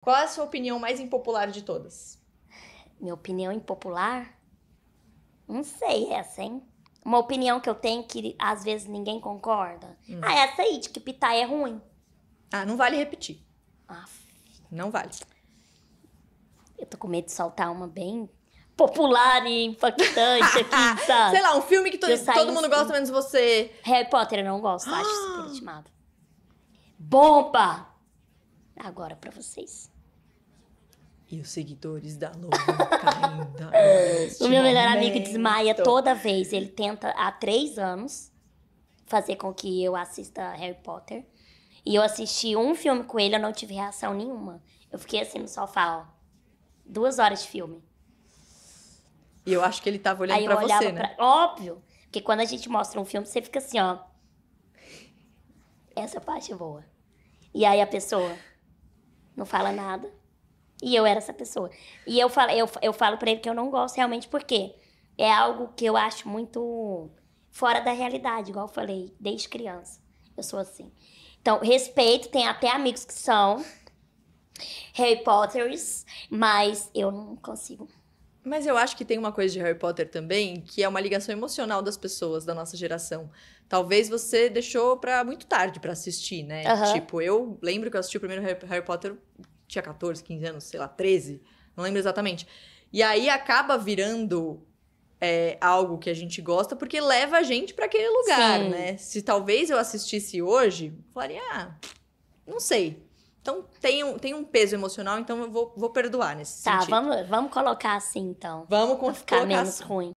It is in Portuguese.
Qual é a sua opinião mais impopular de todas? Minha opinião impopular? Não sei essa, hein? Uma opinião que eu tenho que às vezes ninguém concorda. Hum. Ah, essa aí, de que pitar é ruim. Ah, não vale repetir. Ah. Não vale. Eu tô com medo de soltar uma bem popular e impactante aqui, sabe? Sei lá, um filme que to todo mundo assim. gosta, menos você. Harry Potter eu não gosto, acho super estimado. Bomba! Agora pra vocês. E os seguidores da louca caem O meu melhor amigo desmaia toda vez. Ele tenta há três anos fazer com que eu assista Harry Potter. E eu assisti um filme com ele, eu não tive reação nenhuma. Eu fiquei assim no sofá, ó. Duas horas de filme. E eu acho que ele tava olhando Aí pra você, né? Pra... Óbvio! Porque quando a gente mostra um filme, você fica assim, ó. Essa parte é boa. E aí a pessoa não fala nada. E eu era essa pessoa. E eu falo, eu, eu falo pra ele que eu não gosto realmente porque é algo que eu acho muito fora da realidade, igual eu falei, desde criança. Eu sou assim. Então, respeito, tem até amigos que são Harry Potters, mas eu não consigo. Mas eu acho que tem uma coisa de Harry Potter também, que é uma ligação emocional das pessoas da nossa geração. Talvez você deixou para muito tarde para assistir, né? Uhum. Tipo, eu lembro que eu assisti o primeiro Harry Potter tinha 14, 15 anos, sei lá, 13, não lembro exatamente. E aí acaba virando é, algo que a gente gosta porque leva a gente para aquele lugar, Sim. né? Se talvez eu assistisse hoje, eu falaria, ah, não sei. Então tem um, tem um peso emocional, então eu vou, vou perdoar nesse tá, sentido. Tá, vamos, vamos colocar assim então. Vamos Ficar menos assim. ruim.